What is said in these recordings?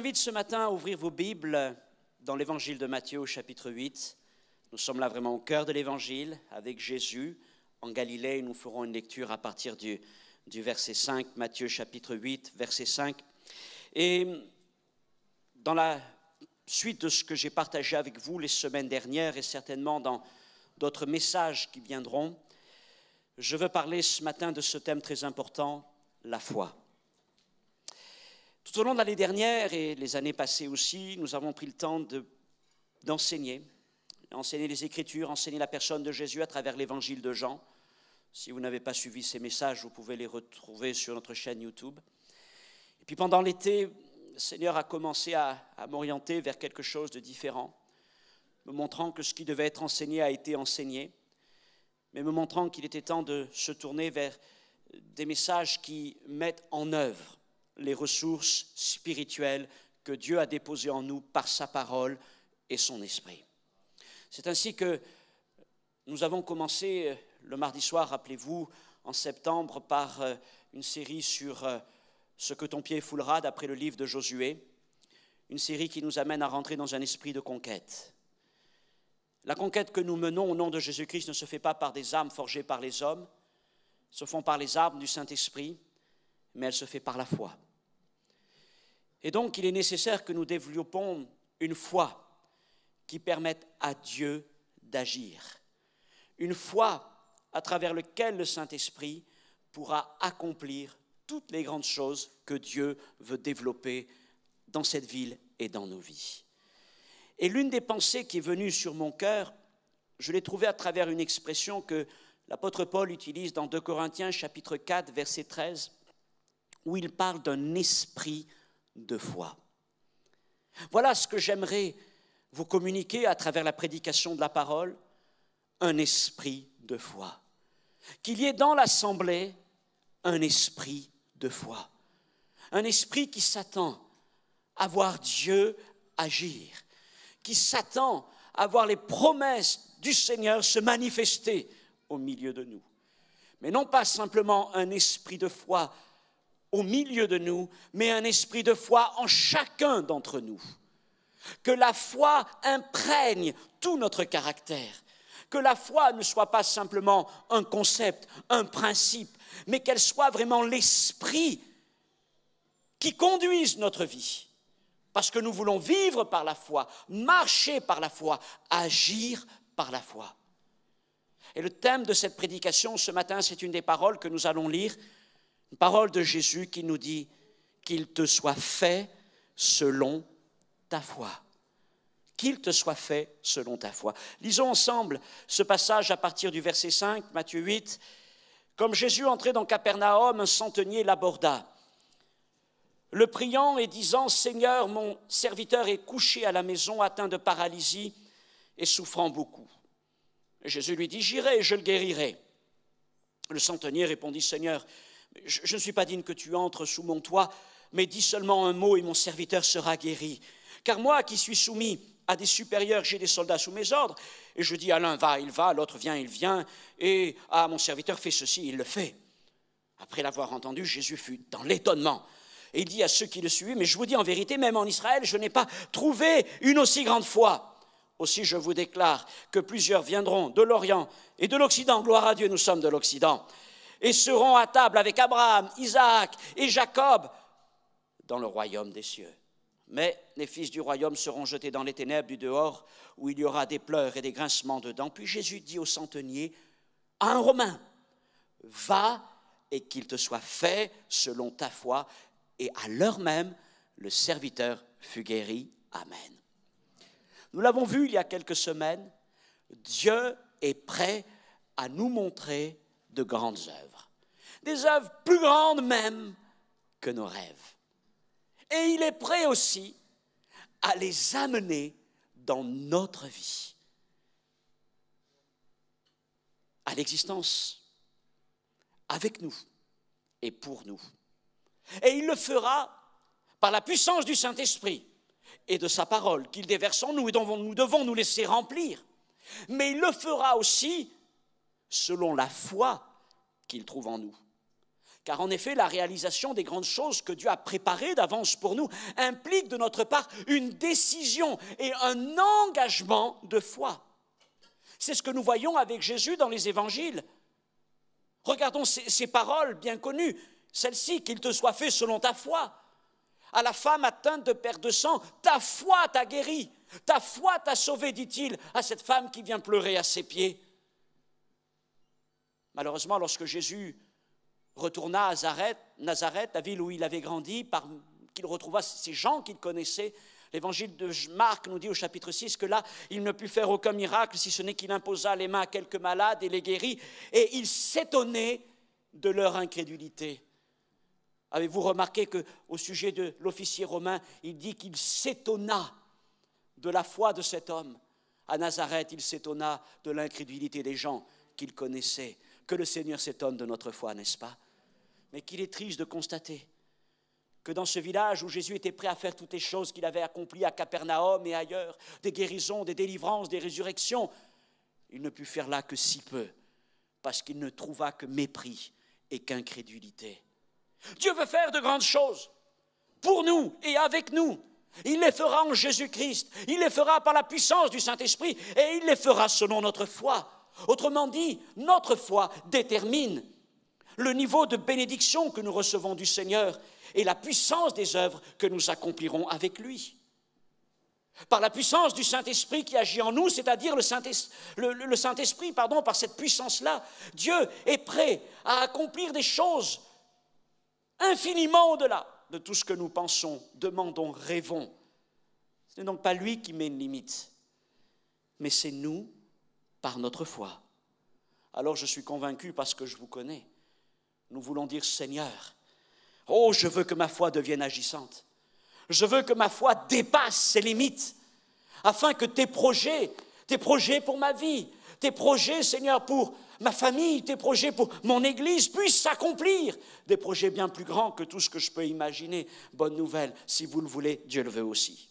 invite ce matin à ouvrir vos Bibles dans l'évangile de Matthieu au chapitre 8. Nous sommes là vraiment au cœur de l'évangile avec Jésus en Galilée. Nous ferons une lecture à partir du verset 5, Matthieu chapitre 8, verset 5. Et dans la suite de ce que j'ai partagé avec vous les semaines dernières et certainement dans d'autres messages qui viendront, je veux parler ce matin de ce thème très important, la foi. Tout au long de l'année dernière et les années passées aussi, nous avons pris le temps d'enseigner, enseigner les Écritures, enseigner la personne de Jésus à travers l'évangile de Jean. Si vous n'avez pas suivi ces messages, vous pouvez les retrouver sur notre chaîne YouTube. Et puis pendant l'été, le Seigneur a commencé à m'orienter vers quelque chose de différent, me montrant que ce qui devait être enseigné a été enseigné, mais me montrant qu'il était temps de se tourner vers des messages qui mettent en œuvre les ressources spirituelles que Dieu a déposées en nous par sa parole et son esprit. C'est ainsi que nous avons commencé euh, le mardi soir, rappelez-vous, en septembre, par euh, une série sur euh, ce que ton pied foulera d'après le livre de Josué, une série qui nous amène à rentrer dans un esprit de conquête. La conquête que nous menons au nom de Jésus-Christ ne se fait pas par des armes forgées par les hommes, se font par les armes du Saint-Esprit, mais elle se fait par la foi. Et donc, il est nécessaire que nous développons une foi qui permette à Dieu d'agir. Une foi à travers laquelle le Saint-Esprit pourra accomplir toutes les grandes choses que Dieu veut développer dans cette ville et dans nos vies. Et l'une des pensées qui est venue sur mon cœur, je l'ai trouvée à travers une expression que l'apôtre Paul utilise dans 2 Corinthiens chapitre 4 verset 13, où il parle d'un esprit de foi. Voilà ce que j'aimerais vous communiquer à travers la prédication de la parole, un esprit de foi. Qu'il y ait dans l'assemblée un esprit de foi. Un esprit qui s'attend à voir Dieu agir, qui s'attend à voir les promesses du Seigneur se manifester au milieu de nous. Mais non pas simplement un esprit de foi au milieu de nous, mais un esprit de foi en chacun d'entre nous. Que la foi imprègne tout notre caractère. Que la foi ne soit pas simplement un concept, un principe, mais qu'elle soit vraiment l'esprit qui conduise notre vie. Parce que nous voulons vivre par la foi, marcher par la foi, agir par la foi. Et le thème de cette prédication ce matin, c'est une des paroles que nous allons lire parole de Jésus qui nous dit qu'il te soit fait selon ta foi. Qu'il te soit fait selon ta foi. Lisons ensemble ce passage à partir du verset 5, Matthieu 8. Comme Jésus entrait dans Capernaum, un centenier l'aborda. Le priant et disant Seigneur, mon serviteur est couché à la maison, atteint de paralysie et souffrant beaucoup. Jésus lui dit J'irai et je le guérirai. Le centenier répondit Seigneur, je, ne suis pas digne que tu entres sous mon toit, mais dis seulement un mot et mon serviteur sera guéri. Car moi qui suis soumis à des supérieurs, j'ai des soldats sous mes ordres, et je dis à l'un va, il va, à l'autre vient, il vient, et à mon serviteur fait ceci, il le fait. Après l'avoir entendu, Jésus fut dans l'étonnement. Et il dit à ceux qui le suivent, « mais je vous dis en vérité, même en Israël, je n'ai pas trouvé une aussi grande foi. Aussi je vous déclare que plusieurs viendront de l'Orient et de l'Occident. Gloire à Dieu, nous sommes de l'Occident et seront à table avec Abraham, Isaac et Jacob dans le royaume des cieux. Mais les fils du royaume seront jetés dans les ténèbres du dehors, où il y aura des pleurs et des grincements dedans. Puis Jésus dit au centenier, à un Romain, va et qu'il te soit fait selon ta foi. Et à l'heure même, le serviteur fut guéri. Amen. Nous l'avons vu il y a quelques semaines, Dieu est prêt à nous montrer de grandes œuvres des œuvres plus grandes même que nos rêves. Et il est prêt aussi à les amener dans notre vie, à l'existence, avec nous et pour nous. Et il le fera par la puissance du Saint-Esprit et de sa parole qu'il déverse en nous et dont nous devons nous laisser remplir. Mais il le fera aussi selon la foi qu'il trouve en nous. Car en effet, la réalisation des grandes choses que Dieu a préparées d'avance pour nous implique de notre part une décision et un engagement de foi. C'est ce que nous voyons avec Jésus dans les évangiles. Regardons ces, paroles bien connues, celles-ci, ci qu'il te soit fait selon ta foi. À la femme atteinte de perte de sang, ta foi t'a guéri, ta foi t'a sauvé, dit-il à cette femme qui vient pleurer à ses pieds. Malheureusement, lorsque Jésus retourna à Nazareth, la ville où il avait grandi, qu'il retrouva ces gens qu'il connaissait. L'évangile de Marc nous dit au chapitre 6 que là, il ne put faire aucun miracle, si ce n'est qu'il imposa les mains à quelques malades et les guérit. Et il s'étonnait de leur incrédulité. Avez-vous remarqué qu'au sujet de l'officier romain, il dit qu'il s'étonna de la foi de cet homme À Nazareth, il s'étonna de l'incrédulité des gens qu'il connaissait. Que le Seigneur s'étonne de notre foi, n'est-ce pas mais qu'il est triste de constater que dans ce village où Jésus était prêt à faire toutes les choses qu'il avait accomplies à Capernaum et ailleurs, des guérisons, des délivrances, des résurrections, il ne put faire là que si peu, parce qu'il ne trouva que mépris et qu'incrédulité. Dieu veut faire de grandes choses, pour nous et avec nous. Il les fera en Jésus-Christ, il les fera par la puissance du Saint-Esprit, et il les fera selon notre foi. Autrement dit, notre foi détermine le niveau de bénédiction que nous recevons du Seigneur et la puissance des œuvres que nous accomplirons avec lui. Par la puissance du Saint-Esprit qui agit en nous, c'est-à-dire le Saint-Esprit, pardon, par cette puissance-là, Dieu est prêt à accomplir des choses infiniment au-delà de tout ce que nous pensons, demandons, rêvons. Ce n'est donc pas lui qui met une limite, mais c'est nous par notre foi. Alors je suis convaincu parce que je vous connais nous voulons dire Seigneur, oh, je veux que ma foi devienne agissante. Je veux que ma foi dépasse ses limites, afin que tes projets, tes projets pour ma vie, tes projets, Seigneur, pour ma famille, tes projets pour mon Église puissent s'accomplir. Des projets bien plus grands que tout ce que je peux imaginer. Bonne nouvelle, si vous le voulez, Dieu le veut aussi.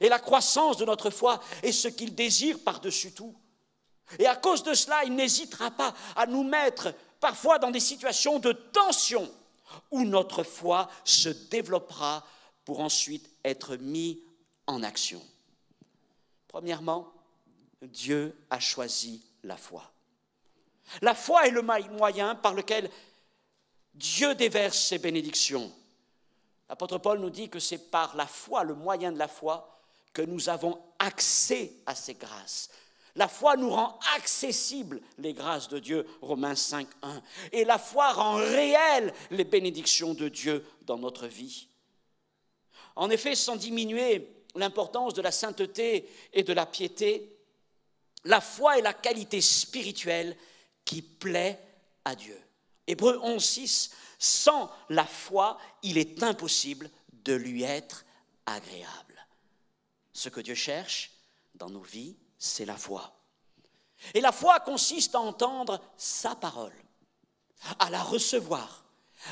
Et la croissance de notre foi est ce qu'il désire par-dessus tout. Et à cause de cela, il n'hésitera pas à nous mettre parfois dans des situations de tension où notre foi se développera pour ensuite être mis en action. Premièrement, Dieu a choisi la foi. La foi est le moyen par lequel Dieu déverse ses bénédictions. L'apôtre Paul nous dit que c'est par la foi, le moyen de la foi, que nous avons accès à ses grâces, la foi nous rend accessibles les grâces de Dieu, Romains 5.1. Et la foi rend réelles les bénédictions de Dieu dans notre vie. En effet, sans diminuer l'importance de la sainteté et de la piété, la foi est la qualité spirituelle qui plaît à Dieu. Hébreu 11, 6, sans la foi, il est impossible de lui être agréable. Ce que Dieu cherche dans nos vies, c'est la foi. Et la foi consiste à entendre sa parole, à la recevoir,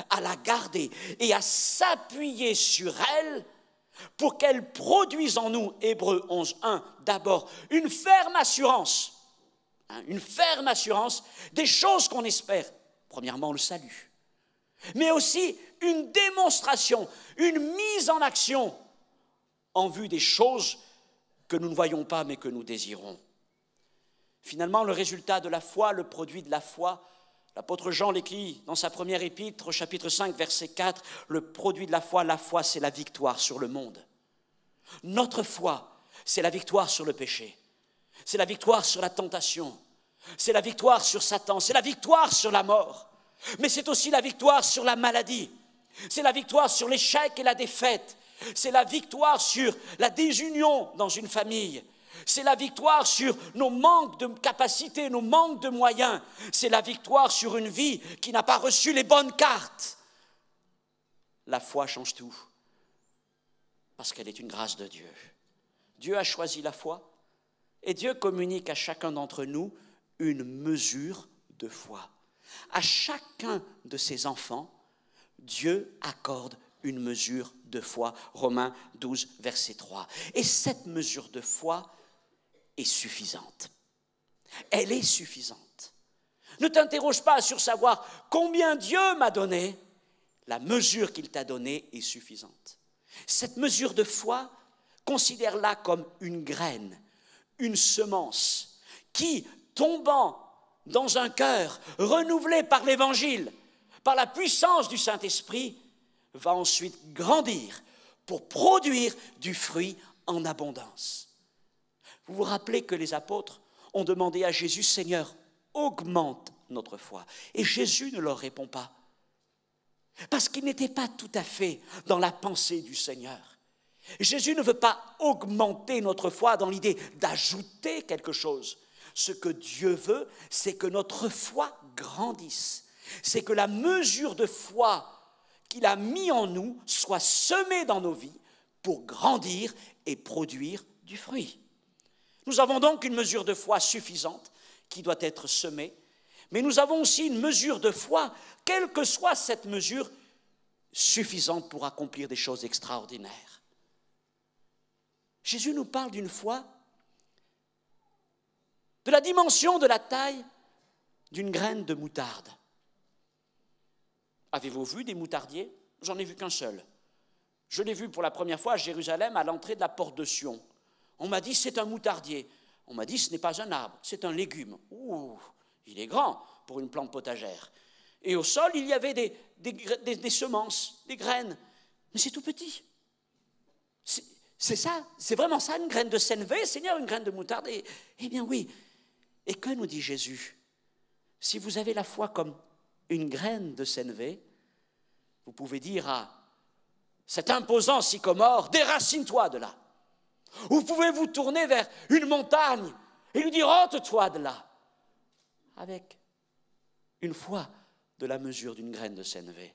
à la garder et à s'appuyer sur elle pour qu'elle produise en nous, Hébreu 11.1, d'abord une ferme assurance, hein, une ferme assurance des choses qu'on espère. Premièrement, le salut, mais aussi une démonstration, une mise en action en vue des choses que nous ne voyons pas mais que nous désirons. Finalement, le résultat de la foi, le produit de la foi, l'apôtre Jean l'écrit dans sa première épître, chapitre 5, verset 4, le produit de la foi, la foi, c'est la victoire sur le monde. Notre foi, c'est la victoire sur le péché, c'est la victoire sur la tentation, c'est la victoire sur Satan, c'est la victoire sur la mort, mais c'est aussi la victoire sur la maladie, c'est la victoire sur l'échec et la défaite, c'est la victoire sur la désunion dans une famille. C'est la victoire sur nos manques de capacité, nos manques de moyens. C'est la victoire sur une vie qui n'a pas reçu les bonnes cartes. La foi change tout, parce qu'elle est une grâce de Dieu. Dieu a choisi la foi, et Dieu communique à chacun d'entre nous une mesure de foi. À chacun de ses enfants, Dieu accorde une mesure de foi. Romains 12, verset 3. Et cette mesure de foi est suffisante. Elle est suffisante. Ne t'interroge pas sur savoir combien Dieu m'a donné. La mesure qu'il t'a donnée est suffisante. Cette mesure de foi, considère-la comme une graine, une semence, qui, tombant dans un cœur renouvelé par l'Évangile, par la puissance du Saint-Esprit, va ensuite grandir pour produire du fruit en abondance. Vous vous rappelez que les apôtres ont demandé à Jésus, Seigneur, augmente notre foi. Et Jésus ne leur répond pas, parce qu'il n'était pas tout à fait dans la pensée du Seigneur. Jésus ne veut pas augmenter notre foi dans l'idée d'ajouter quelque chose. Ce que Dieu veut, c'est que notre foi grandisse. C'est que la mesure de foi qu'il a mis en nous soit semé dans nos vies pour grandir et produire du fruit. Nous avons donc une mesure de foi suffisante qui doit être semée, mais nous avons aussi une mesure de foi, quelle que soit cette mesure, suffisante pour accomplir des choses extraordinaires. Jésus nous parle d'une foi, de la dimension de la taille d'une graine de moutarde. Avez-vous vu des moutardiers J'en ai vu qu'un seul. Je l'ai vu pour la première fois à Jérusalem, à l'entrée de la porte de Sion. On m'a dit, c'est un moutardier. On m'a dit, ce n'est pas un arbre, c'est un légume. Ouh, il est grand pour une plante potagère. Et au sol, il y avait des, semences, des graines. Mais c'est tout petit. C'est ça, c'est vraiment ça, une graine de Senvé, Seigneur, une graine de moutarde. eh bien oui. Et que nous dit Jésus Si vous avez la foi comme une graine de Senvé, vous pouvez dire à cet imposant sycomore, déracine-toi de là. Vous pouvez vous tourner vers une montagne et lui dire, ôte-toi de là, avec une foi de la mesure d'une graine de CNV.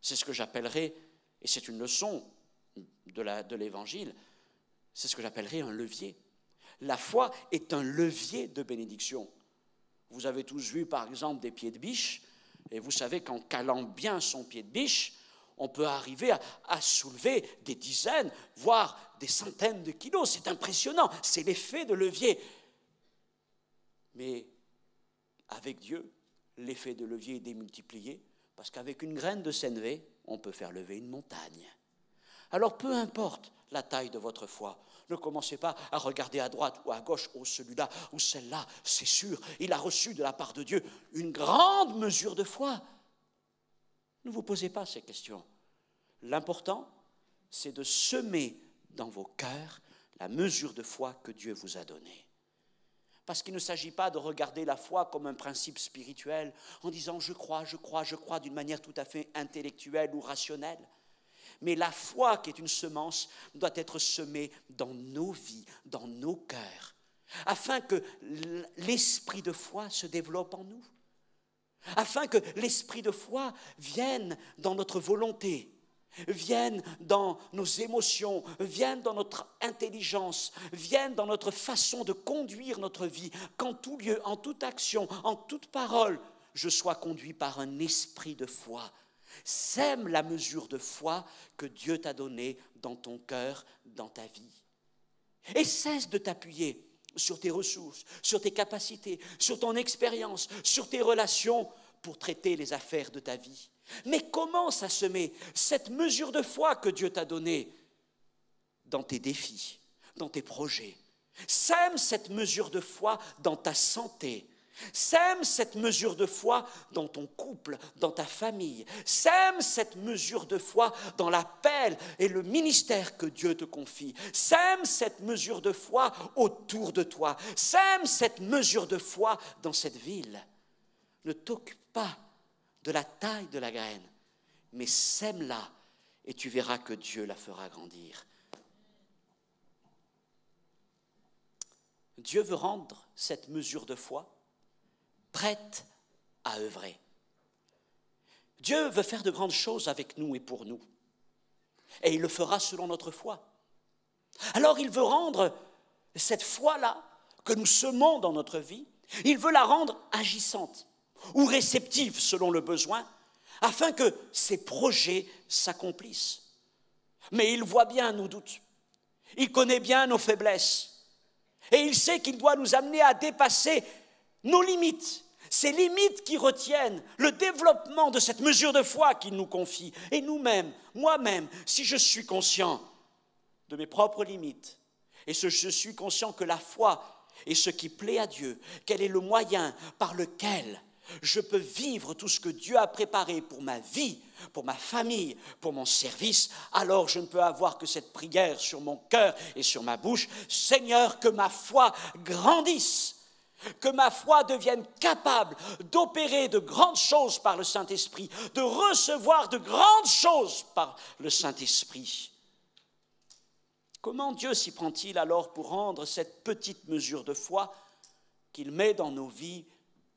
C'est ce que j'appellerai et c'est une leçon de l'Évangile, c'est ce que j'appellerai un levier. La foi est un levier de bénédiction. Vous avez tous vu, par exemple, des pieds de biche et vous savez qu'en calant bien son pied de biche, on peut arriver à, soulever des dizaines, voire des centaines de kilos. C'est impressionnant, c'est l'effet de levier. Mais avec Dieu, l'effet de levier est démultiplié, parce qu'avec une graine de sénévé, on peut faire lever une montagne. Alors peu importe la taille de votre foi, ne commencez pas à regarder à droite ou à gauche, ou oh, celui-là ou celle-là, c'est sûr, il a reçu de la part de Dieu une grande mesure de foi. Ne vous posez pas ces questions. L'important, c'est de semer dans vos cœurs la mesure de foi que Dieu vous a donnée. Parce qu'il ne s'agit pas de regarder la foi comme un principe spirituel en disant je crois, je crois, je crois d'une manière tout à fait intellectuelle ou rationnelle mais la foi qui est une semence doit être semée dans nos vies, dans nos cœurs, afin que l'esprit de foi se développe en nous, afin que l'esprit de foi vienne dans notre volonté, vienne dans nos émotions, vienne dans notre intelligence, vienne dans notre façon de conduire notre vie, qu'en tout lieu, en toute action, en toute parole, je sois conduit par un esprit de foi Sème la mesure de foi que Dieu t'a donnée dans ton cœur, dans ta vie. Et cesse de t'appuyer sur tes ressources, sur tes capacités, sur ton expérience, sur tes relations pour traiter les affaires de ta vie. Mais commence à semer cette mesure de foi que Dieu t'a donnée dans tes défis, dans tes projets. Sème cette mesure de foi dans ta santé, Sème cette mesure de foi dans ton couple, dans ta famille. Sème cette mesure de foi dans l'appel et le ministère que Dieu te confie. Sème cette mesure de foi autour de toi. Sème cette mesure de foi dans cette ville. Ne t'occupe pas de la taille de la graine, mais sème-la et tu verras que Dieu la fera grandir. Dieu veut rendre cette mesure de foi prête à œuvrer. Dieu veut faire de grandes choses avec nous et pour nous. Et il le fera selon notre foi. Alors il veut rendre cette foi-là que nous semons dans notre vie, il veut la rendre agissante ou réceptive selon le besoin, afin que ses projets s'accomplissent. Mais il voit bien nos doutes, il connaît bien nos faiblesses, et il sait qu'il doit nous amener à dépasser nos limites, ces limites qui retiennent le développement de cette mesure de foi qu'il nous confie, et nous-mêmes, moi-même, si je suis conscient de mes propres limites, et si je suis conscient que la foi est ce qui plaît à Dieu, quel est le moyen par lequel je peux vivre tout ce que Dieu a préparé pour ma vie, pour ma famille, pour mon service, alors je ne peux avoir que cette prière sur mon cœur et sur ma bouche. Seigneur, que ma foi grandisse que ma foi devienne capable d'opérer de grandes choses par le Saint-Esprit, de recevoir de grandes choses par le Saint-Esprit. Comment Dieu s'y prend-il alors pour rendre cette petite mesure de foi qu'il met dans nos vies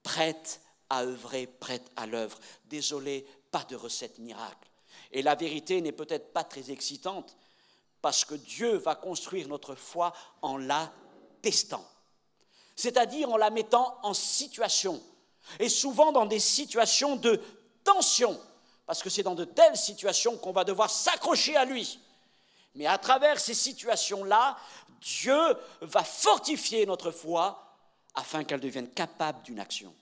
prête à œuvrer, prête à l'œuvre Désolé, pas de recette miracle. Et la vérité n'est peut-être pas très excitante, parce que Dieu va construire notre foi en la testant c'est-à-dire en la mettant en situation, et souvent dans des situations de tension, parce que c'est dans de telles situations qu'on va devoir s'accrocher à lui. Mais à travers ces situations-là, Dieu va fortifier notre foi afin qu'elle devienne capable d'une action.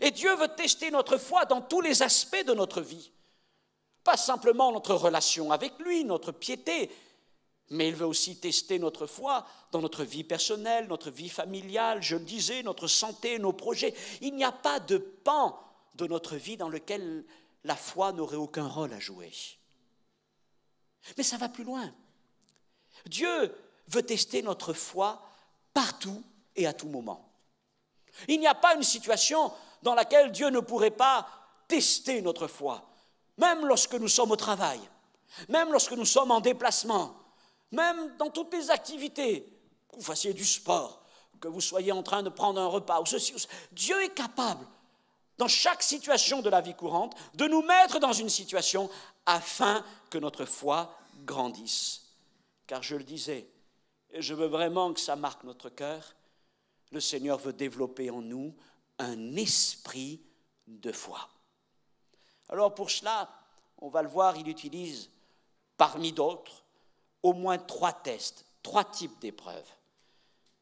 Et Dieu veut tester notre foi dans tous les aspects de notre vie. Pas simplement notre relation avec lui, notre piété, mais il veut aussi tester notre foi dans notre vie personnelle, notre vie familiale, je le disais, notre santé, nos projets. Il n'y a pas de pan de notre vie dans lequel la foi n'aurait aucun rôle à jouer. Mais ça va plus loin. Dieu veut tester notre foi partout et à tout moment. Il n'y a pas une situation dans laquelle Dieu ne pourrait pas tester notre foi, même lorsque nous sommes au travail, même lorsque nous sommes en déplacement, même dans toutes les activités, que vous fassiez du sport, que vous soyez en train de prendre un repas, ou ceci, Dieu est capable, dans chaque situation de la vie courante, de nous mettre dans une situation afin que notre foi grandisse. Car je le disais, et je veux vraiment que ça marque notre cœur, le Seigneur veut développer en nous un esprit de foi. Alors pour cela, on va le voir, il utilise parmi d'autres au moins trois tests, trois types d'épreuves,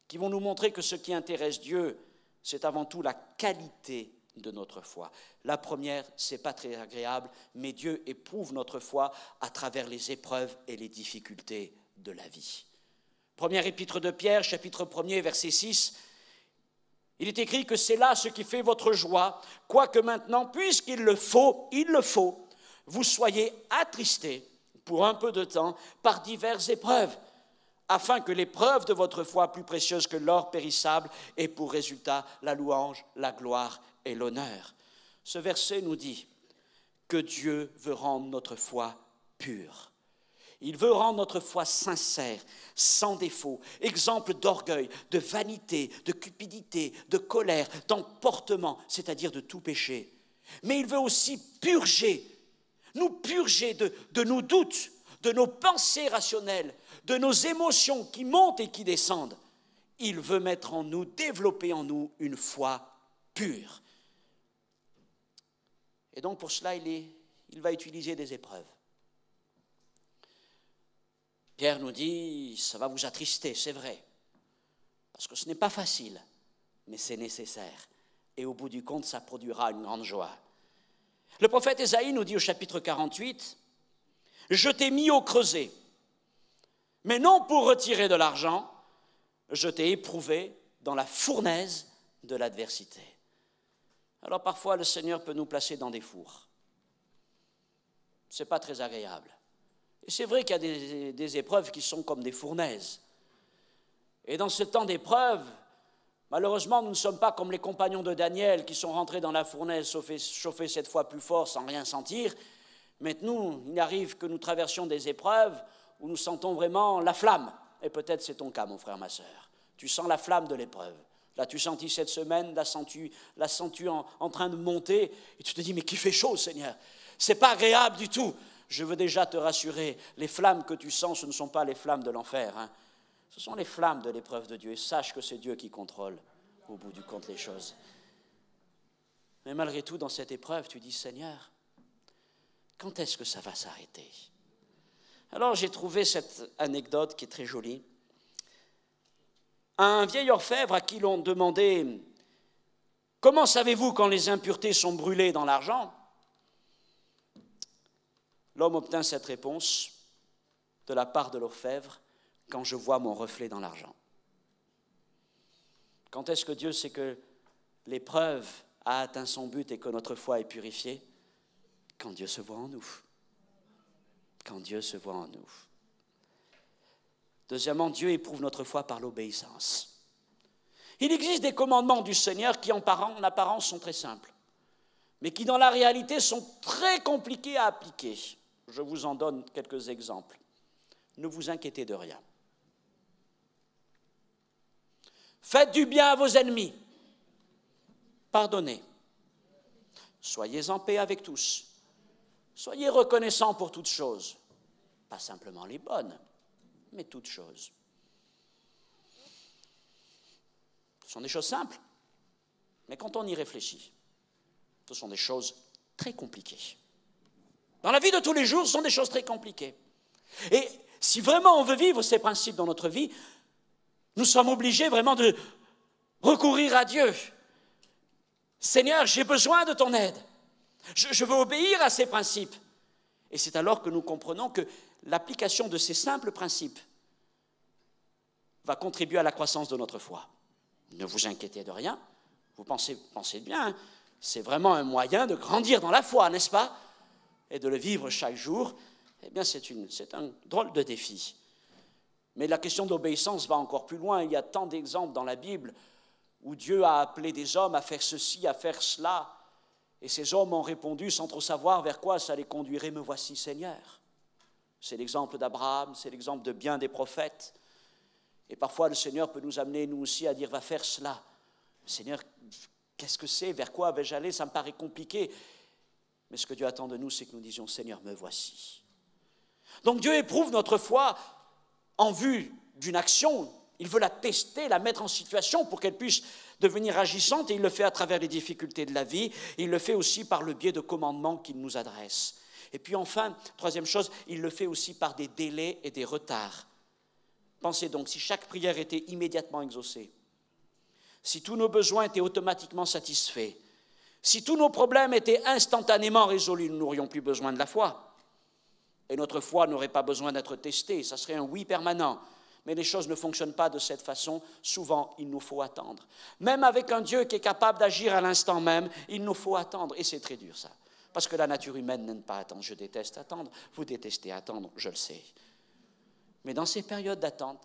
qui vont nous montrer que ce qui intéresse Dieu, c'est avant tout la qualité de notre foi. La première, c'est pas très agréable, mais Dieu éprouve notre foi à travers les épreuves et les difficultés de la vie. Première épître de Pierre, chapitre 1 verset 6. Il est écrit que c'est là ce qui fait votre joie, quoique maintenant, puisqu'il le faut, il le faut, vous soyez attristés pour un peu de temps par diverses épreuves, afin que l'épreuve de votre foi, plus précieuse que l'or périssable, ait pour résultat la louange, la gloire et l'honneur. Ce verset nous dit que Dieu veut rendre notre foi pure. Il veut rendre notre foi sincère, sans défaut, exemple d'orgueil, de vanité, de cupidité, de colère, d'emportement, c'est-à-dire de tout péché. Mais il veut aussi purger nous purger de, nos doutes, de nos pensées rationnelles, de nos émotions qui montent et qui descendent. Il veut mettre en nous, développer en nous une foi pure. Et donc pour cela, il, il va utiliser des épreuves. Pierre nous dit, ça va vous attrister, c'est vrai, parce que ce n'est pas facile, mais c'est nécessaire. Et au bout du compte, ça produira une grande joie. Le prophète Esaïe nous dit au chapitre 48, Je t'ai mis au creuset, mais non pour retirer de l'argent, je t'ai éprouvé dans la fournaise de l'adversité. Alors parfois le Seigneur peut nous placer dans des fours. Ce n'est pas très agréable. Et c'est vrai qu'il y a des, des, épreuves qui sont comme des fournaises. Et dans ce temps d'épreuves, Malheureusement, nous ne sommes pas comme les compagnons de Daniel qui sont rentrés dans la fournaise chauffés cette fois plus fort sans rien sentir. Mais nous, il arrive que nous traversions des épreuves où nous sentons vraiment la flamme. Et peut-être c'est ton cas, mon frère, ma sœur. Tu sens la flamme de l'épreuve. L'as-tu senti cette semaine La tu en, train de monter Et tu te dis, mais qui fait chaud, Seigneur C'est pas agréable du tout. Je veux déjà te rassurer, les flammes que tu sens, ce ne sont pas les flammes de l'enfer. Hein. Ce sont les flammes de l'épreuve de Dieu. Et sache que c'est Dieu qui contrôle au bout du compte les choses. Mais malgré tout, dans cette épreuve, tu dis, Seigneur, quand est-ce que ça va s'arrêter Alors j'ai trouvé cette anecdote qui est très jolie. Un vieil orfèvre à qui l'on demandait, comment savez-vous quand les impuretés sont brûlées dans l'argent L'homme obtint cette réponse de la part de l'orfèvre quand je vois mon reflet dans l'argent Quand est-ce que Dieu sait que l'épreuve a atteint son but et que notre foi est purifiée Quand Dieu se voit en nous. Quand Dieu se voit en nous. Deuxièmement, Dieu éprouve notre foi par l'obéissance. Il existe des commandements du Seigneur qui en apparence sont très simples, mais qui dans la réalité sont très compliqués à appliquer. Je vous en donne quelques exemples. Ne vous inquiétez de rien. Faites du bien à vos ennemis. Pardonnez. Soyez en paix avec tous. Soyez reconnaissants pour toutes choses. Pas simplement les bonnes, mais toutes choses. Ce sont des choses simples, mais quand on y réfléchit, ce sont des choses très compliquées. Dans la vie de tous les jours, ce sont des choses très compliquées. Et si vraiment on veut vivre ces principes dans notre vie, nous sommes obligés vraiment de recourir à Dieu. Seigneur, j'ai besoin de ton aide. Je, veux obéir à ces principes. Et c'est alors que nous comprenons que l'application de ces simples principes va contribuer à la croissance de notre foi. Ne vous inquiétez de rien. Vous pensez, bien, hein. c'est vraiment un moyen de grandir dans la foi, n'est-ce pas Et de le vivre chaque jour, eh bien c'est un drôle de défi. Mais la question d'obéissance va encore plus loin. Il y a tant d'exemples dans la Bible où Dieu a appelé des hommes à faire ceci, à faire cela. Et ces hommes ont répondu sans trop savoir vers quoi ça les conduirait. Me voici Seigneur. C'est l'exemple d'Abraham, c'est l'exemple de bien des prophètes. Et parfois le Seigneur peut nous amener, nous aussi, à dire, va faire cela. Seigneur, qu'est-ce que c'est Vers quoi vais-je aller Ça me paraît compliqué. Mais ce que Dieu attend de nous, c'est que nous disions, Seigneur, me voici. Donc Dieu éprouve notre foi en vue d'une action, il veut la tester, la mettre en situation pour qu'elle puisse devenir agissante et il le fait à travers les difficultés de la vie, il le fait aussi par le biais de commandements qu'il nous adresse. Et puis enfin, troisième chose, il le fait aussi par des délais et des retards. Pensez donc, si chaque prière était immédiatement exaucée, si tous nos besoins étaient automatiquement satisfaits, si tous nos problèmes étaient instantanément résolus, nous n'aurions plus besoin de la foi et notre foi n'aurait pas besoin d'être testée, ça serait un oui permanent. Mais les choses ne fonctionnent pas de cette façon. Souvent, il nous faut attendre. Même avec un Dieu qui est capable d'agir à l'instant même, il nous faut attendre. Et c'est très dur, ça. Parce que la nature humaine n'aime pas attendre. Je déteste attendre. Vous détestez attendre, je le sais. Mais dans ces périodes d'attente,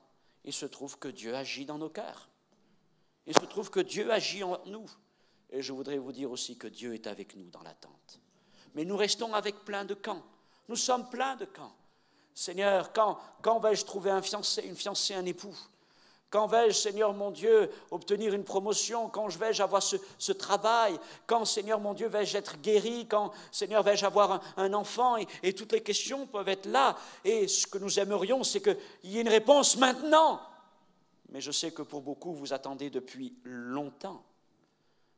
il se trouve que Dieu agit dans nos cœurs. Il se trouve que Dieu agit en nous. Et je voudrais vous dire aussi que Dieu est avec nous dans l'attente. Mais nous restons avec plein de camps. Nous sommes pleins de quand. Seigneur, quand, vais-je trouver un fiancé, une fiancée, un époux quand vais-je, Seigneur mon Dieu, obtenir une promotion Quand vais-je avoir ce, travail Quand, Seigneur mon Dieu, vais-je être guéri Quand, Seigneur, vais-je avoir un, enfant et, toutes les questions peuvent être là. Et ce que nous aimerions, c'est qu'il y ait une réponse maintenant. Mais je sais que pour beaucoup, vous attendez depuis longtemps.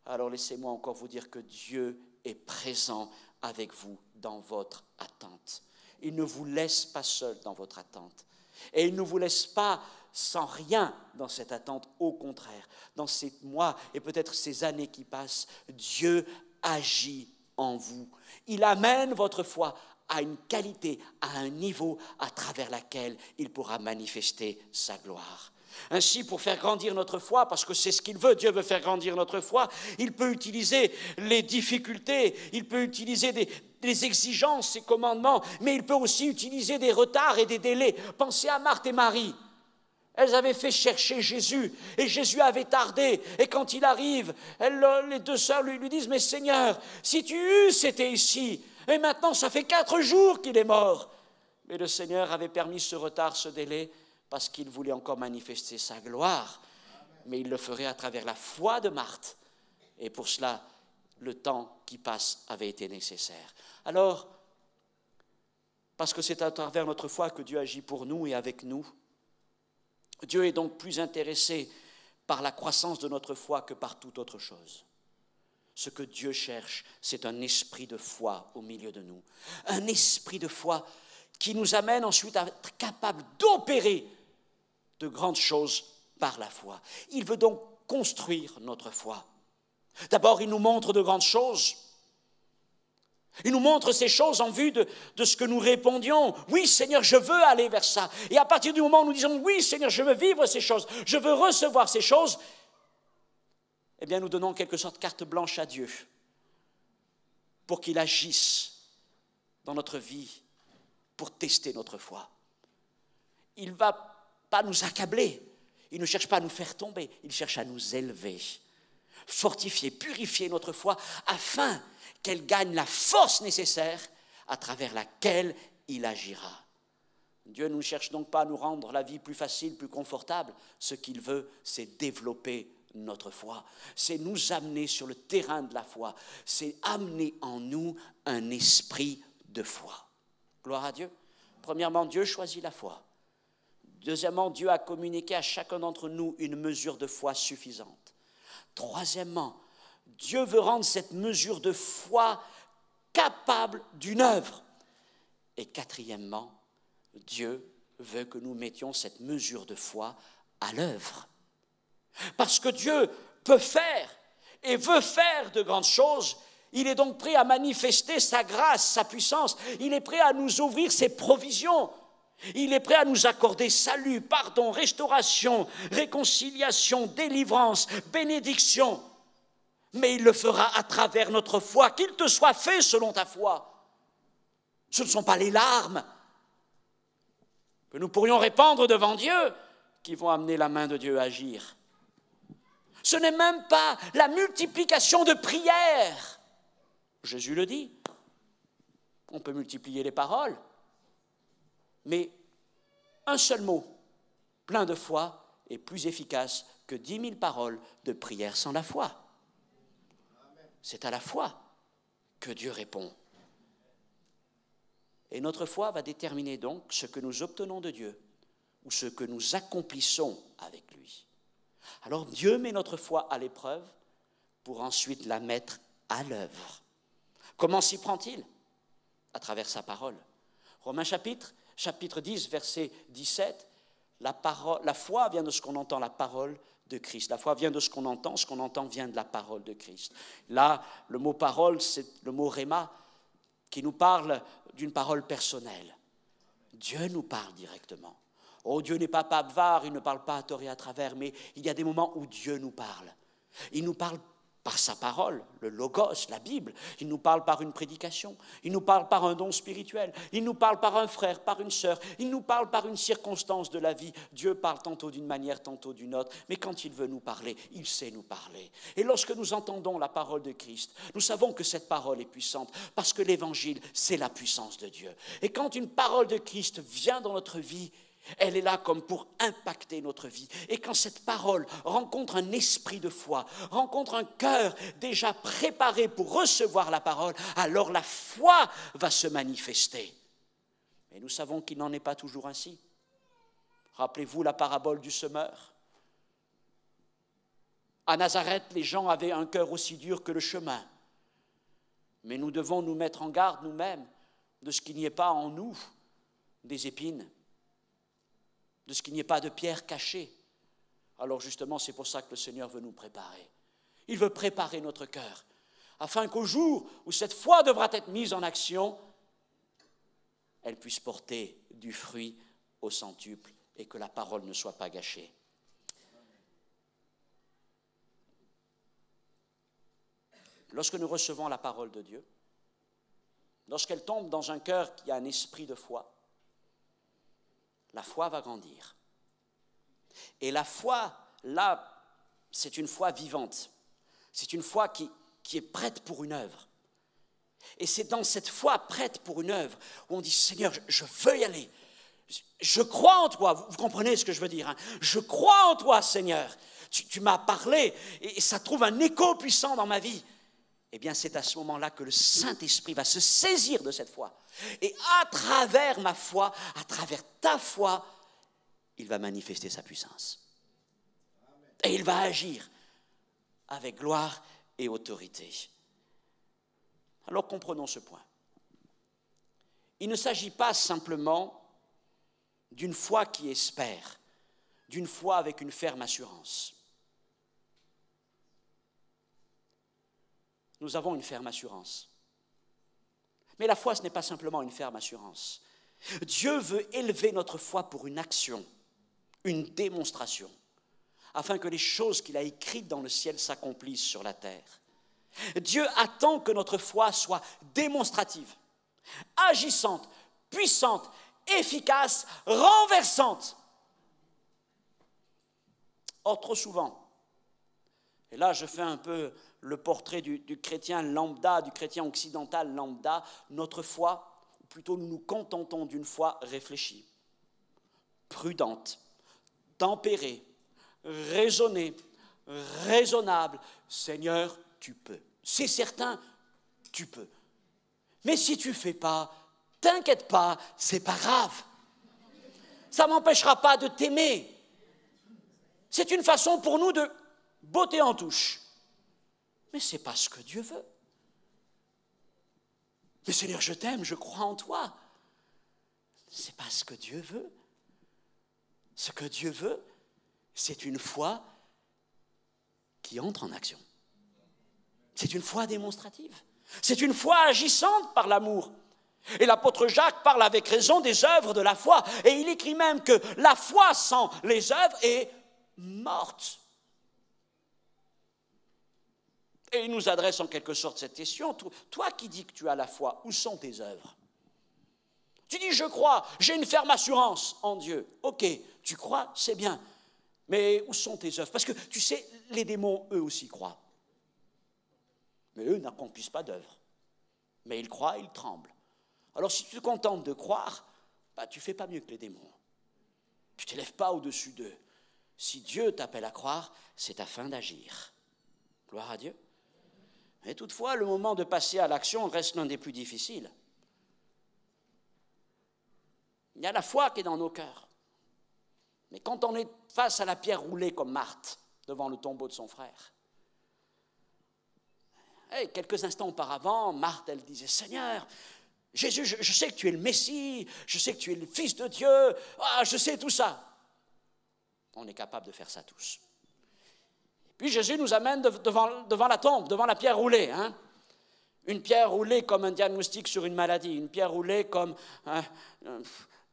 Alors laissez-moi encore vous dire que Dieu est présent avec vous dans votre attente. Il ne vous laisse pas seul dans votre attente. Et il ne vous laisse pas sans rien dans cette attente. Au contraire, dans ces mois et peut-être ces années qui passent, Dieu agit en vous. Il amène votre foi à une qualité, à un niveau à travers laquelle il pourra manifester sa gloire. Ainsi, pour faire grandir notre foi, parce que c'est ce qu'il veut, Dieu veut faire grandir notre foi, il peut utiliser les difficultés, il peut utiliser des, exigences, ses commandements, mais il peut aussi utiliser des retards et des délais. Pensez à Marthe et Marie. Elles avaient fait chercher Jésus et Jésus avait tardé. Et quand il arrive, les deux sœurs lui, disent, mais Seigneur, si tu eusses été ici, et maintenant ça fait quatre jours qu'il est mort. Mais le Seigneur avait permis ce retard, ce délai, parce qu'il voulait encore manifester sa gloire, mais il le ferait à travers la foi de Marthe. Et pour cela, le temps qui passe avait été nécessaire. Alors, parce que c'est à travers notre foi que Dieu agit pour nous et avec nous, Dieu est donc plus intéressé par la croissance de notre foi que par toute autre chose. Ce que Dieu cherche, c'est un esprit de foi au milieu de nous. Un esprit de foi qui nous amène ensuite à être capable d'opérer de grandes choses par la foi. Il veut donc construire notre foi. D'abord, il nous montre de grandes choses. Il nous montre ces choses en vue de, ce que nous répondions. Oui, Seigneur, je veux aller vers ça. Et à partir du moment où nous disons, oui, Seigneur, je veux vivre ces choses, je veux recevoir ces choses, eh bien, nous donnons quelque sorte carte blanche à Dieu pour qu'il agisse dans notre vie, pour tester notre foi. Il va pas nous accabler. Il ne cherche pas à nous faire tomber, il cherche à nous élever, fortifier, purifier notre foi afin qu'elle gagne la force nécessaire à travers laquelle il agira. Dieu ne cherche donc pas à nous rendre la vie plus facile, plus confortable. Ce qu'il veut, c'est développer notre foi, c'est nous amener sur le terrain de la foi, c'est amener en nous un esprit de foi. Gloire à Dieu. Premièrement, Dieu choisit la foi. Deuxièmement, Dieu a communiqué à chacun d'entre nous une mesure de foi suffisante. Troisièmement, Dieu veut rendre cette mesure de foi capable d'une œuvre. Et quatrièmement, Dieu veut que nous mettions cette mesure de foi à l'œuvre. Parce que Dieu peut faire et veut faire de grandes choses, il est donc prêt à manifester sa grâce, sa puissance, il est prêt à nous ouvrir ses provisions il est prêt à nous accorder salut, pardon, restauration, réconciliation, délivrance, bénédiction. Mais il le fera à travers notre foi, qu'il te soit fait selon ta foi. Ce ne sont pas les larmes que nous pourrions répandre devant Dieu qui vont amener la main de Dieu à agir. Ce n'est même pas la multiplication de prières. Jésus le dit. On peut multiplier les paroles, mais un seul mot, plein de foi, est plus efficace que dix mille paroles de prière sans la foi. C'est à la foi que Dieu répond. Et notre foi va déterminer donc ce que nous obtenons de Dieu ou ce que nous accomplissons avec lui. Alors Dieu met notre foi à l'épreuve pour ensuite la mettre à l'œuvre. Comment s'y prend-il À travers sa parole. Romains chapitre chapitre 10, verset 17, la, parole, la foi vient de ce qu'on entend, la parole de Christ. La foi vient de ce qu'on entend, ce qu'on entend vient de la parole de Christ. Là, le mot parole, c'est le mot rema qui nous parle d'une parole personnelle. Dieu nous parle directement. Oh, Dieu n'est pas bavard, il ne parle pas à tort et à travers, mais il y a des moments où Dieu nous parle. Il nous parle par sa parole, le logos, la Bible. Il nous parle par une prédication, il nous parle par un don spirituel, il nous parle par un frère, par une sœur, il nous parle par une circonstance de la vie. Dieu parle tantôt d'une manière, tantôt d'une autre, mais quand il veut nous parler, il sait nous parler. Et lorsque nous entendons la parole de Christ, nous savons que cette parole est puissante, parce que l'Évangile, c'est la puissance de Dieu. Et quand une parole de Christ vient dans notre vie, elle est là comme pour impacter notre vie. Et quand cette parole rencontre un esprit de foi, rencontre un cœur déjà préparé pour recevoir la parole, alors la foi va se manifester. Mais nous savons qu'il n'en est pas toujours ainsi. Rappelez-vous la parabole du semeur. À Nazareth, les gens avaient un cœur aussi dur que le chemin. Mais nous devons nous mettre en garde nous-mêmes de ce qu'il n'y ait pas en nous des épines de ce qu'il n'y ait pas de pierre cachée. Alors justement, c'est pour ça que le Seigneur veut nous préparer. Il veut préparer notre cœur, afin qu'au jour où cette foi devra être mise en action, elle puisse porter du fruit au centuple et que la parole ne soit pas gâchée. Lorsque nous recevons la parole de Dieu, lorsqu'elle tombe dans un cœur qui a un esprit de foi, la foi va grandir. Et la foi, là, c'est une foi vivante. C'est une foi qui, est prête pour une œuvre. Et c'est dans cette foi prête pour une œuvre où on dit Seigneur, je, veux y aller. Je crois en toi. Vous, comprenez ce que je veux dire hein? Je crois en toi, Seigneur. Tu, m'as parlé et ça trouve un écho puissant dans ma vie eh bien c'est à ce moment-là que le Saint-Esprit va se saisir de cette foi. Et à travers ma foi, à travers ta foi, il va manifester sa puissance. Et il va agir avec gloire et autorité. Alors comprenons ce point. Il ne s'agit pas simplement d'une foi qui espère, d'une foi avec une ferme assurance. nous avons une ferme assurance. Mais la foi, ce n'est pas simplement une ferme assurance. Dieu veut élever notre foi pour une action, une démonstration, afin que les choses qu'il a écrites dans le ciel s'accomplissent sur la terre. Dieu attend que notre foi soit démonstrative, agissante, puissante, efficace, renversante. Or, oh, trop souvent, et là je fais un peu le portrait du, chrétien lambda, du chrétien occidental lambda, notre foi, ou plutôt nous nous contentons d'une foi réfléchie, prudente, tempérée, raisonnée, raisonnable. Seigneur, tu peux. C'est certain, tu peux. Mais si tu fais pas, t'inquiète pas, c'est pas grave. Ça m'empêchera pas de t'aimer. C'est une façon pour nous de beauté en touche mais ce n'est pas ce que Dieu veut. Mais Seigneur, je t'aime, je crois en toi. Ce n'est pas ce que Dieu veut. Ce que Dieu veut, c'est une foi qui entre en action. C'est une foi démonstrative. C'est une foi agissante par l'amour. Et l'apôtre Jacques parle avec raison des œuvres de la foi. Et il écrit même que la foi sans les œuvres est morte. Et il nous adresse en quelque sorte cette question. Toi qui dis que tu as la foi, où sont tes œuvres Tu dis, je crois, j'ai une ferme assurance en Dieu. Ok, tu crois, c'est bien. Mais où sont tes œuvres Parce que tu sais, les démons, eux aussi, croient. Mais eux n'accomplissent pas d'œuvres. Mais ils croient, ils tremblent. Alors si tu te contentes de croire, bah, tu fais pas mieux que les démons. Tu ne t'élèves pas au-dessus d'eux. Si Dieu t'appelle à croire, c'est afin d'agir. Gloire à Dieu. Mais toutefois, le moment de passer à l'action reste l'un des plus difficiles. Il y a la foi qui est dans nos cœurs. Mais quand on est face à la pierre roulée comme Marthe devant le tombeau de son frère, et quelques instants auparavant, Marthe, elle disait, Seigneur, Jésus, je, je, sais que tu es le Messie, je sais que tu es le Fils de Dieu, ah, je sais tout ça. On est capable de faire ça tous. Puis Jésus nous amène devant, la tombe, devant la pierre roulée. Hein. Une pierre roulée comme un diagnostic sur une maladie, une pierre roulée comme hein, euh,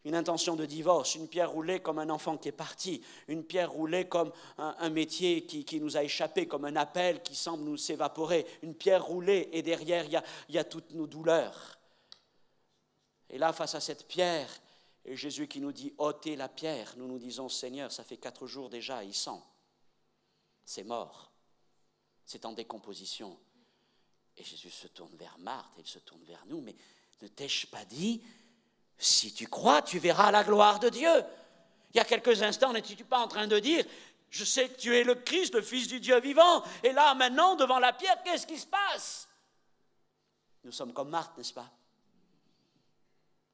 une intention de divorce, une pierre roulée comme un enfant qui est parti, une pierre roulée comme un, métier qui, nous a échappé, comme un appel qui semble nous s'évaporer, une pierre roulée et derrière il y a, y a toutes nos douleurs. Et là, face à cette pierre, et Jésus qui nous dit ôtez la pierre, nous nous disons Seigneur, ça fait quatre jours déjà, il sent c'est mort, c'est en décomposition. Et Jésus se tourne vers Marthe, il se tourne vers nous, mais ne t'ai-je pas dit, si tu crois, tu verras la gloire de Dieu Il y a quelques instants, n'étais-tu pas en train de dire, je sais que tu es le Christ, le Fils du Dieu vivant, et là maintenant, devant la pierre, qu'est-ce qui se passe Nous sommes comme Marthe, n'est-ce pas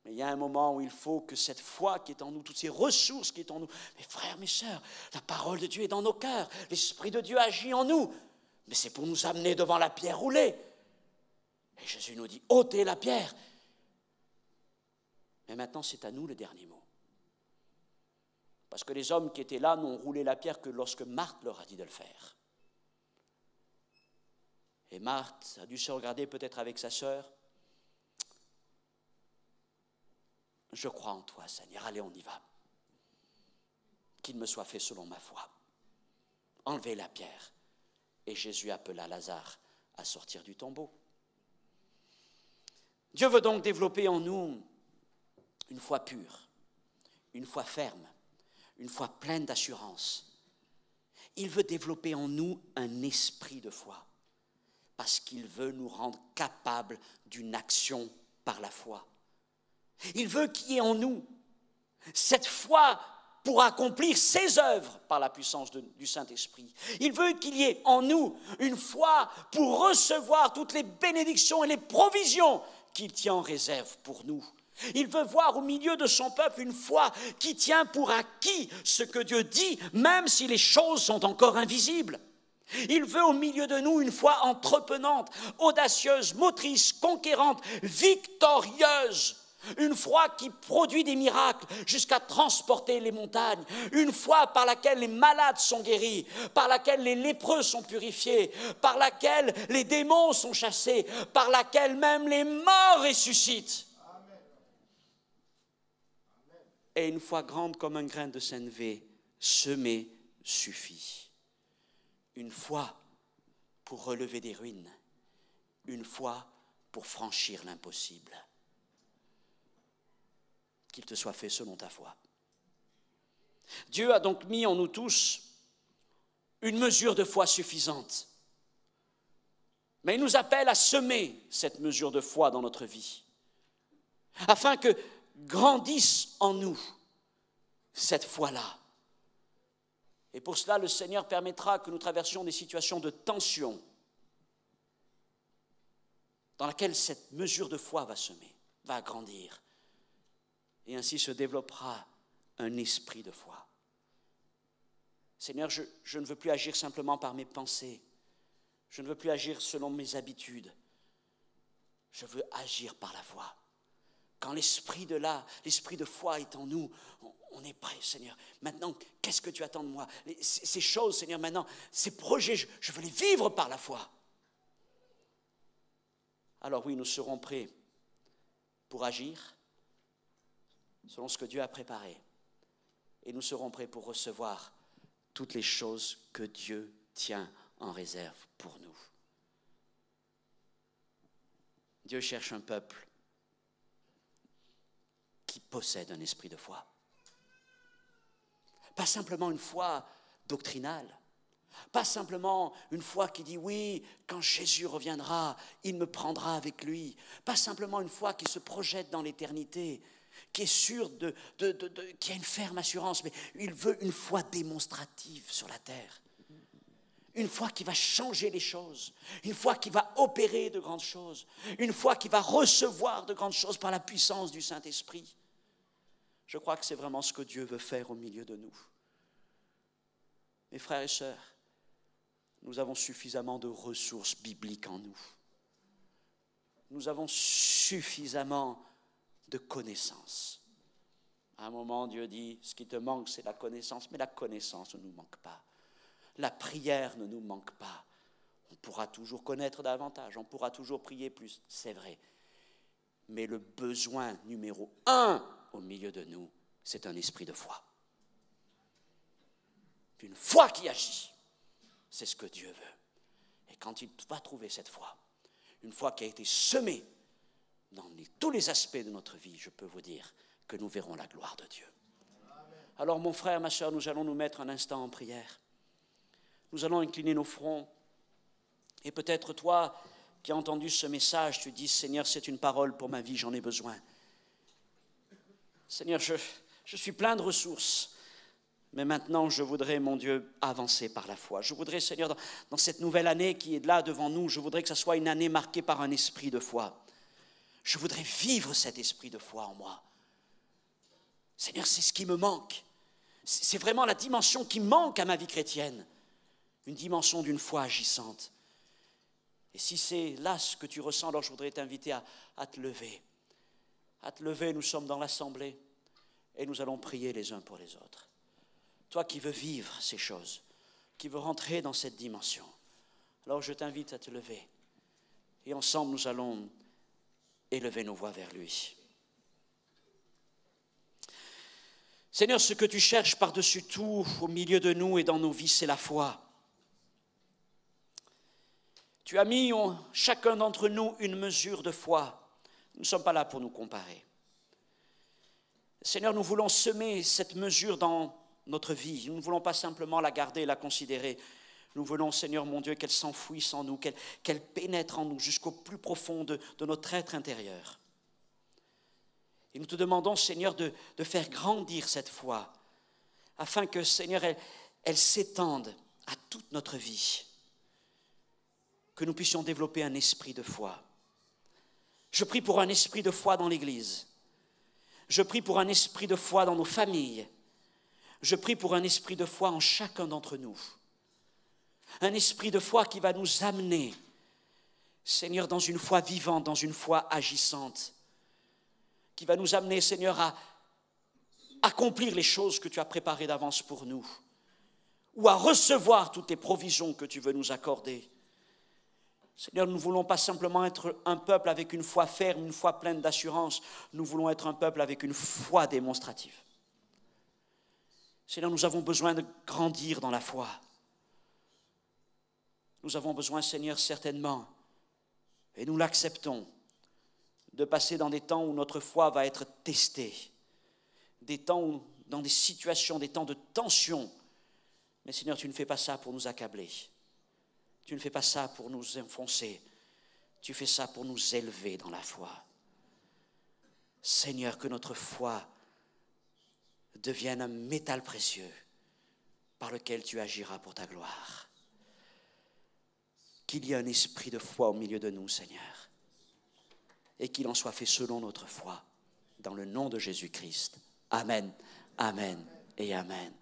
mais il y a un moment où il faut que cette foi qui est en nous, toutes ces ressources qui est en nous, mes frères, mes sœurs, la parole de Dieu est dans nos cœurs, l'Esprit de Dieu agit en nous, mais c'est pour nous amener devant la pierre roulée. Et Jésus nous dit, ôtez la pierre. Mais maintenant, c'est à nous le dernier mot. Parce que les hommes qui étaient là n'ont roulé la pierre que lorsque Marthe leur a dit de le faire. Et Marthe a dû se regarder peut-être avec sa sœur je crois en toi, Seigneur, allez, on y va. Qu'il me soit fait selon ma foi. Enlevez la pierre. Et Jésus appela Lazare à sortir du tombeau. Dieu veut donc développer en nous une foi pure, une foi ferme, une foi pleine d'assurance. Il veut développer en nous un esprit de foi, parce qu'il veut nous rendre capables d'une action par la foi. Il veut qu'il y ait en nous cette foi pour accomplir ses œuvres par la puissance du Saint-Esprit. Il veut qu'il y ait en nous une foi pour recevoir toutes les bénédictions et les provisions qu'il tient en réserve pour nous. Il veut voir au milieu de son peuple une foi qui tient pour acquis ce que Dieu dit, même si les choses sont encore invisibles. Il veut au milieu de nous une foi entreprenante, audacieuse, motrice, conquérante, victorieuse, une foi qui produit des miracles jusqu'à transporter les montagnes, une foi par laquelle les malades sont guéris, par laquelle les lépreux sont purifiés, par laquelle les démons sont chassés, par laquelle même les morts ressuscitent. Et une foi grande comme un grain de V, semée suffit. Une foi pour relever des ruines, une foi pour franchir l'impossible qu'il te soit fait selon ta foi. Dieu a donc mis en nous tous une mesure de foi suffisante. Mais il nous appelle à semer cette mesure de foi dans notre vie, afin que grandisse en nous cette foi-là. Et pour cela, le Seigneur permettra que nous traversions des situations de tension dans laquelle cette mesure de foi va semer, va grandir. Et ainsi se développera un esprit de foi. Seigneur, je, ne veux plus agir simplement par mes pensées. Je ne veux plus agir selon mes habitudes. Je veux agir par la foi. Quand l'esprit de là, l'esprit de foi est en nous, on, est prêt, Seigneur. Maintenant, qu'est-ce que tu attends de moi ces, choses, Seigneur, maintenant, ces projets, je, je veux les vivre par la foi. Alors oui, nous serons prêts pour agir, selon ce que Dieu a préparé. Et nous serons prêts pour recevoir toutes les choses que Dieu tient en réserve pour nous. Dieu cherche un peuple qui possède un esprit de foi. Pas simplement une foi doctrinale, pas simplement une foi qui dit oui, quand Jésus reviendra, il me prendra avec lui, pas simplement une foi qui se projette dans l'éternité, qui est sûr de, qui a une ferme assurance, mais il veut une foi démonstrative sur la terre. Une foi qui va changer les choses, une foi qui va opérer de grandes choses, une foi qui va recevoir de grandes choses par la puissance du Saint-Esprit. Je crois que c'est vraiment ce que Dieu veut faire au milieu de nous. Mes frères et sœurs, nous avons suffisamment de ressources bibliques en nous. Nous avons suffisamment de connaissance. À un moment, Dieu dit, ce qui te manque, c'est la connaissance, mais la connaissance ne nous manque pas. La prière ne nous manque pas. On pourra toujours connaître davantage, on pourra toujours prier plus, c'est vrai. Mais le besoin numéro un au milieu de nous, c'est un esprit de foi. Une foi qui agit, c'est ce que Dieu veut. Et quand il va trouver cette foi, une foi qui a été semée dans tous les aspects de notre vie, je peux vous dire que nous verrons la gloire de Dieu. Alors mon frère, ma soeur, nous allons nous mettre un instant en prière. Nous allons incliner nos fronts. Et peut-être toi qui as entendu ce message, tu dis, Seigneur, c'est une parole pour ma vie, j'en ai besoin. Seigneur, je, suis plein de ressources. Mais maintenant, je voudrais, mon Dieu, avancer par la foi. Je voudrais, Seigneur, dans, cette nouvelle année qui est là devant nous, je voudrais que ça soit une année marquée par un esprit de foi. Je voudrais vivre cet esprit de foi en moi. Seigneur, c'est ce qui me manque. C'est vraiment la dimension qui manque à ma vie chrétienne, une dimension d'une foi agissante. Et si c'est là ce que tu ressens, alors je voudrais t'inviter à, à te lever. À te lever, nous sommes dans l'assemblée et nous allons prier les uns pour les autres. Toi qui veux vivre ces choses, qui veux rentrer dans cette dimension, alors je t'invite à te lever et ensemble nous allons Élevez nos voix vers lui. Seigneur, ce que tu cherches par-dessus tout au milieu de nous et dans nos vies, c'est la foi. Tu as mis en chacun d'entre nous une mesure de foi. Nous ne sommes pas là pour nous comparer. Seigneur, nous voulons semer cette mesure dans notre vie. Nous ne voulons pas simplement la garder et la considérer, nous voulons, Seigneur mon Dieu, qu'elle s'enfouisse en nous, qu'elle pénètre en nous jusqu'au plus profond de, notre être intérieur. Et nous te demandons, Seigneur, de, faire grandir cette foi, afin que, Seigneur, elle s'étende à toute notre vie, que nous puissions développer un esprit de foi. Je prie pour un esprit de foi dans l'Église. Je prie pour un esprit de foi dans nos familles. Je prie pour un esprit de foi en chacun d'entre nous un esprit de foi qui va nous amener, Seigneur, dans une foi vivante, dans une foi agissante, qui va nous amener, Seigneur, à accomplir les choses que tu as préparées d'avance pour nous, ou à recevoir toutes tes provisions que tu veux nous accorder. Seigneur, nous ne voulons pas simplement être un peuple avec une foi ferme, une foi pleine d'assurance, nous voulons être un peuple avec une foi démonstrative. Seigneur, nous avons besoin de grandir dans la foi. Nous avons besoin, Seigneur, certainement, et nous l'acceptons, de passer dans des temps où notre foi va être testée, des temps dans des situations, des temps de tension. Mais Seigneur, tu ne fais pas ça pour nous accabler. Tu ne fais pas ça pour nous enfoncer. Tu fais ça pour nous élever dans la foi. Seigneur, que notre foi devienne un métal précieux par lequel tu agiras pour ta gloire qu'il y ait un esprit de foi au milieu de nous, Seigneur, et qu'il en soit fait selon notre foi, dans le nom de Jésus-Christ. Amen, amen et amen.